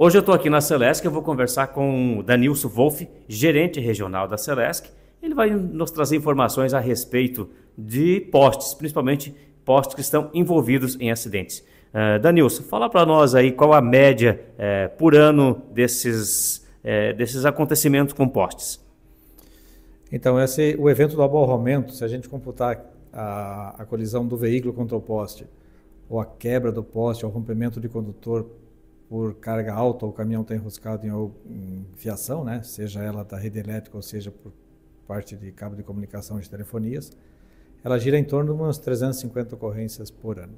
Hoje eu estou aqui na Celesc, eu vou conversar com o Danilson Wolff, gerente regional da Celesc. Ele vai nos trazer informações a respeito de postes, principalmente postes que estão envolvidos em acidentes. Uh, Danilson, fala para nós aí qual a média uh, por ano desses, uh, desses acontecimentos com postes. Então, esse, o evento do aborramento, se a gente computar a, a colisão do veículo contra o poste, ou a quebra do poste, ou o rompimento de condutor por carga alta o caminhão está enroscado em, em fiação, né? seja ela da rede elétrica ou seja por parte de cabo de comunicação de telefonias, ela gira em torno de umas 350 ocorrências por ano.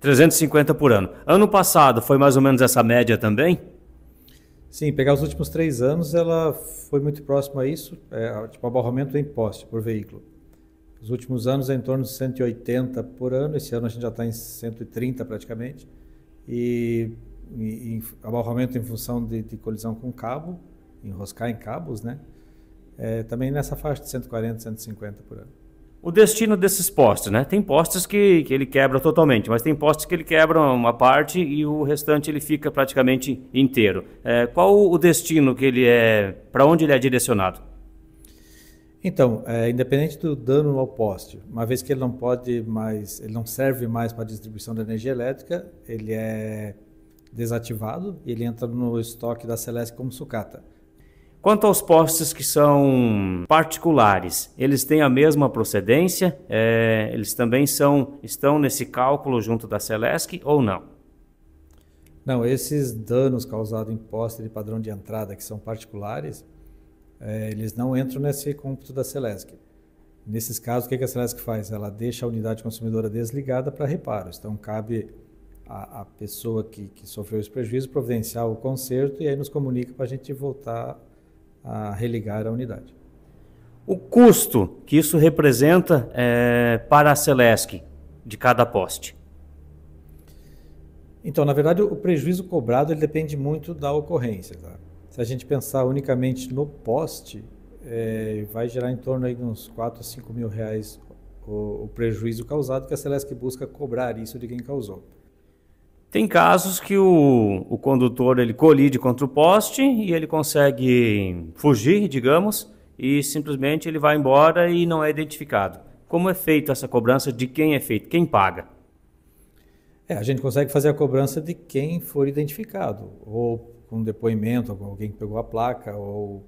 350 por ano. Ano passado foi mais ou menos essa média também? Sim, pegar os últimos três anos, ela foi muito próxima a isso, é, tipo abarramento em poste por veículo. Os últimos anos é em torno de 180 por ano, esse ano a gente já está em 130 praticamente. E e, e abalramento em função de, de, colisão com cabo, enroscar em cabos, né? É, também nessa faixa de 140, 150 por ano. O destino desses postes, né? Tem postes que, que ele quebra totalmente, mas tem postes que ele quebra uma parte e o restante ele fica praticamente inteiro. É, qual o destino que ele é, para onde ele é direcionado? Então, é, independente do dano ao poste, uma vez que ele não pode mais, ele não serve mais para distribuição da energia elétrica, ele é desativado e ele entra no estoque da Celesc como sucata. Quanto aos postes que são particulares, eles têm a mesma procedência? É, eles também são estão nesse cálculo junto da Celesc ou não? Não, esses danos causados em poste de padrão de entrada que são particulares, é, eles não entram nesse cômputo da Celesc. Nesses casos, o que a Celesc faz? Ela deixa a unidade consumidora desligada para reparos. Então, cabe a, a pessoa que, que, sofreu esse prejuízo providenciar o conserto e aí nos comunica para a gente voltar a religar a unidade. O custo que isso representa é, para a Celesc de cada poste? Então, na verdade, o prejuízo cobrado ele depende muito da ocorrência. Tá? Se a gente pensar unicamente no poste, é, vai gerar em torno aí de uns 4 a 5 mil reais o, o, prejuízo causado, que a Celesc busca cobrar isso de quem causou. Tem casos que o, o condutor ele colide contra o poste e ele consegue fugir, digamos, e simplesmente ele vai embora e não é identificado. Como é feita essa cobrança? De quem é feito? Quem paga? É, a gente consegue fazer a cobrança de quem for identificado, ou com depoimento, com alguém que pegou a placa, ou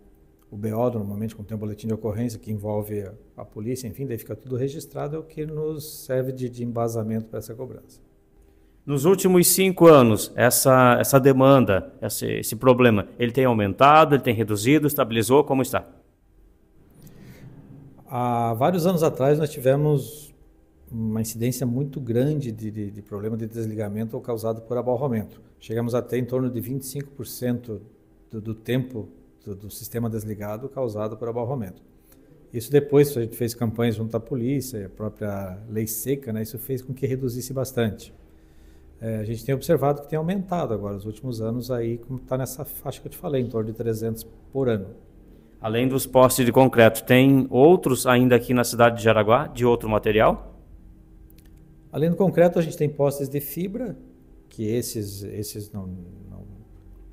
o BO, normalmente com tem um boletim de ocorrência que envolve a, a polícia, enfim, daí fica tudo registrado, é o que nos serve de, de embasamento para essa cobrança. Nos últimos cinco anos, essa, essa demanda, esse, esse problema, ele tem aumentado, ele tem reduzido, estabilizou, como está? Há vários anos atrás nós tivemos uma incidência muito grande de, de, de problema de desligamento causado por abalramento. Chegamos até em torno de 25% do, do, tempo do, do, sistema desligado causado por abalramento. Isso depois a gente fez campanhas junto à polícia, a própria lei seca, né? Isso fez com que reduzisse bastante. É, a gente tem observado que tem aumentado agora, nos últimos anos, aí, como está nessa faixa que eu te falei, em torno de 300 por ano. Além dos postes de concreto, tem outros ainda aqui na cidade de Jaraguá, de outro material? Além do concreto, a gente tem postes de fibra, que esses, esses não, não,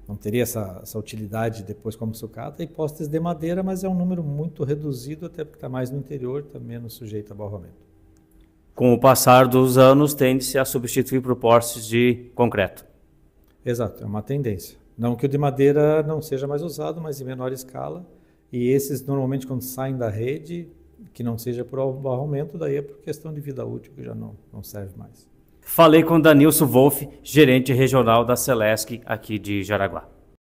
não teria essa, essa utilidade depois como sucata, e postes de madeira, mas é um número muito reduzido, até porque está mais no interior, está menos sujeito a barramento com o passar dos anos, tende-se a substituir por postes de concreto. Exato, é uma tendência. Não que o de madeira não seja mais usado, mas em menor escala. E esses, normalmente, quando saem da rede, que não seja por aumento, daí é por questão de vida útil, que já não, não serve mais. Falei com Danilson Wolff, gerente regional da Celesc aqui de Jaraguá.